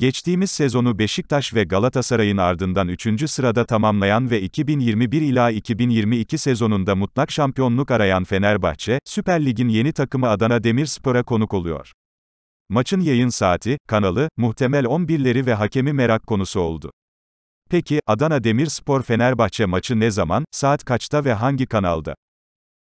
Geçtiğimiz sezonu Beşiktaş ve Galatasaray'ın ardından 3. sırada tamamlayan ve 2021 ila 2022 sezonunda mutlak şampiyonluk arayan Fenerbahçe, Süper Lig'in yeni takımı Adana Demirspor'a konuk oluyor. Maçın yayın saati, kanalı, muhtemel 11'leri ve hakemi merak konusu oldu. Peki, Adana Demirspor Fenerbahçe maçı ne zaman, saat kaçta ve hangi kanalda?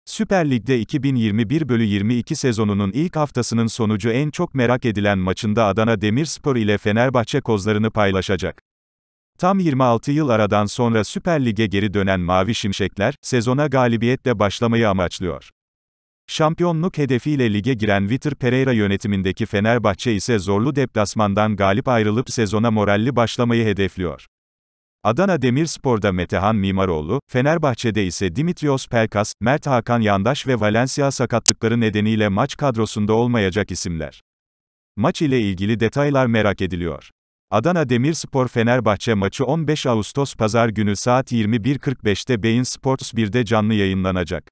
Süper Lig'de 2021-22 sezonunun ilk haftasının sonucu en çok merak edilen maçında Adana Demirspor ile Fenerbahçe kozlarını paylaşacak. Tam 26 yıl aradan sonra Süper Lig'e geri dönen Mavi Şimşekler, sezona galibiyetle başlamayı amaçlıyor. Şampiyonluk hedefiyle lige giren Vitor Pereira yönetimindeki Fenerbahçe ise zorlu deplasmandan galip ayrılıp sezona moralli başlamayı hedefliyor. Adana Demirspor'da Metehan Mimaroğlu, Fenerbahçe'de ise Dimitrios Pelkas, Mert Hakan Yandaş ve Valencia sakatlıkları nedeniyle maç kadrosunda olmayacak isimler. Maç ile ilgili detaylar merak ediliyor. Adana Demirspor Fenerbahçe maçı 15 Ağustos Pazar günü saat 21.45'te Beyin Sports 1'de canlı yayınlanacak.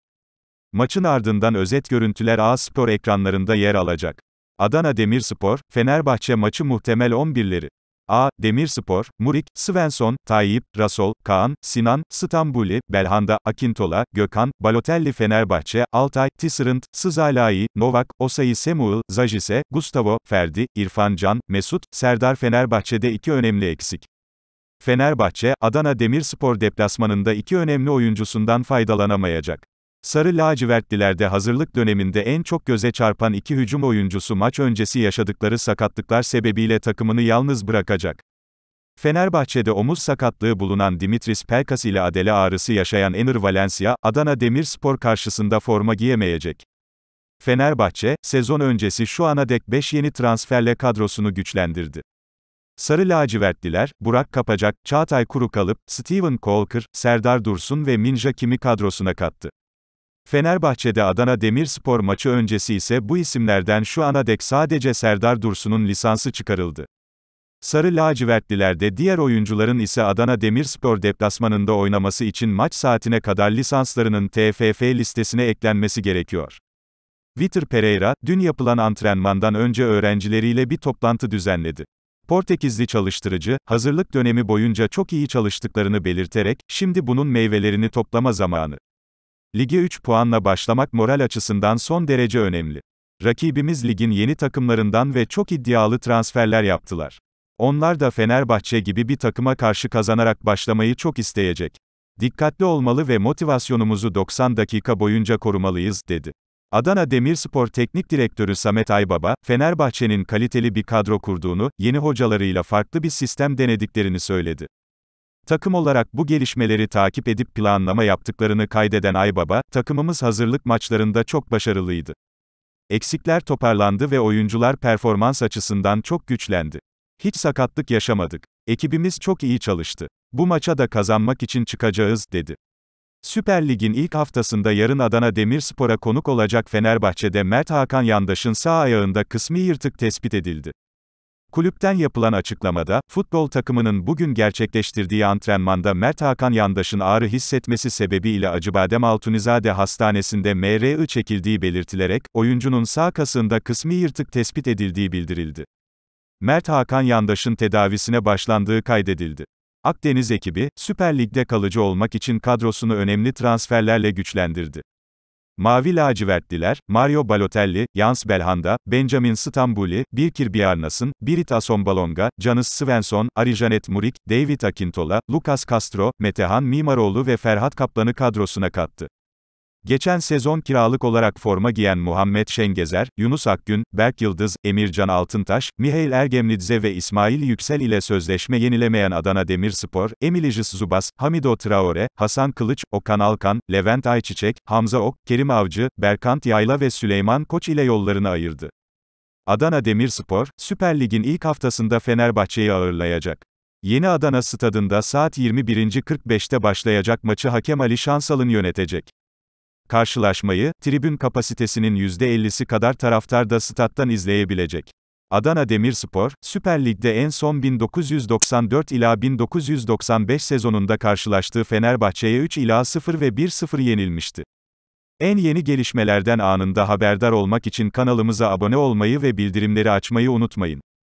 Maçın ardından özet görüntüler A Spor ekranlarında yer alacak. Adana Demirspor, Fenerbahçe maçı muhtemel 11'leri A. Demirspor, Murik, Svensson, Tayyip, Rasol, Kaan, Sinan, Stambuli, Belhanda, Akintola, Gökhan, Balotelli Fenerbahçe, Altay, Tisırınt, Sızalai, Novak, Osayi Semuil, Zajise, Gustavo, Ferdi, İrfan Can, Mesut, Serdar Fenerbahçe'de iki önemli eksik. Fenerbahçe, Adana Demirspor deplasmanında iki önemli oyuncusundan faydalanamayacak. Sarı lacivertlilerde hazırlık döneminde en çok göze çarpan iki hücum oyuncusu maç öncesi yaşadıkları sakatlıklar sebebiyle takımını yalnız bırakacak. Fenerbahçe'de omuz sakatlığı bulunan Dimitris Pelkas ile adele ağrısı yaşayan Enner Valencia, Adana Demirspor karşısında forma giyemeyecek. Fenerbahçe, sezon öncesi şu ana dek 5 yeni transferle kadrosunu güçlendirdi. Sarı lacivertliler, Burak Kapacak, Çağatay Kurukalıp, Steven Kolker, Serdar Dursun ve Minja Kimi kadrosuna kattı. Fenerbahçe'de Adana Demirspor maçı öncesi ise bu isimlerden şu ana dek sadece Serdar Dursun'un lisansı çıkarıldı. Sarı lacivertlilerde diğer oyuncuların ise Adana Demirspor deplasmanında oynaması için maç saatine kadar lisanslarının TFF listesine eklenmesi gerekiyor. Vitor Pereira, dün yapılan antrenmandan önce öğrencileriyle bir toplantı düzenledi. Portekizli çalıştırıcı, hazırlık dönemi boyunca çok iyi çalıştıklarını belirterek, şimdi bunun meyvelerini toplama zamanı. Lige 3 puanla başlamak moral açısından son derece önemli. Rakibimiz ligin yeni takımlarından ve çok iddialı transferler yaptılar. Onlar da Fenerbahçe gibi bir takıma karşı kazanarak başlamayı çok isteyecek. Dikkatli olmalı ve motivasyonumuzu 90 dakika boyunca korumalıyız, dedi. Adana Demirspor Teknik Direktörü Samet Aybaba, Fenerbahçe'nin kaliteli bir kadro kurduğunu, yeni hocalarıyla farklı bir sistem denediklerini söyledi. Takım olarak bu gelişmeleri takip edip planlama yaptıklarını kaydeden Aybaba, takımımız hazırlık maçlarında çok başarılıydı. Eksikler toparlandı ve oyuncular performans açısından çok güçlendi. Hiç sakatlık yaşamadık. Ekibimiz çok iyi çalıştı. Bu maça da kazanmak için çıkacağız, dedi. Süper Lig'in ilk haftasında yarın Adana Demirspor'a konuk olacak Fenerbahçe'de Mert Hakan Yandaş'ın sağ ayağında kısmi yırtık tespit edildi. Kulüpten yapılan açıklamada, futbol takımının bugün gerçekleştirdiği antrenmanda Mert Hakan Yandaş'ın ağrı hissetmesi sebebiyle Acıbadem Altunizade Hastanesi'nde MRI çekildiği belirtilerek, oyuncunun sağ kasında kısmi yırtık tespit edildiği bildirildi. Mert Hakan Yandaş'ın tedavisine başlandığı kaydedildi. Akdeniz ekibi, Süper Lig'de kalıcı olmak için kadrosunu önemli transferlerle güçlendirdi. Mavi lacivertliler, Mario Balotelli, Jans Belhanda, Benjamin Stambuli, Birkir Bjarnason, Birit Asombalonga, Canis Svensson, Arijanet Murik, David Akintola, Lucas Castro, Metehan Mimaroğlu ve Ferhat Kaplan'ı kadrosuna kattı. Geçen sezon kiralık olarak forma giyen Muhammed Şengezer, Yunus Akgün, Berk Yıldız, Emircan Altıntaş, Mihail Ergemlidze ve İsmail Yüksel ile sözleşme yenilemeyen Adana Demirspor, Emilijis Zubas, Hamido Traore, Hasan Kılıç, Okan Alkan, Levent Ayçiçek, Hamza Ok, Kerim Avcı, Berkant Yayla ve Süleyman Koç ile yollarını ayırdı. Adana Demirspor, Süper Lig'in ilk haftasında Fenerbahçe'yi ağırlayacak. Yeni Adana Stadında saat 21.45'te başlayacak maçı hakem Ali Şansal'ın yönetecek. Karşılaşmayı, tribün kapasitesinin %50'si kadar taraftar da stat'tan izleyebilecek. Adana Demirspor, Süper Lig'de en son 1994 ila 1995 sezonunda karşılaştığı Fenerbahçe'ye 3 ila 0 ve 1-0 yenilmişti. En yeni gelişmelerden anında haberdar olmak için kanalımıza abone olmayı ve bildirimleri açmayı unutmayın.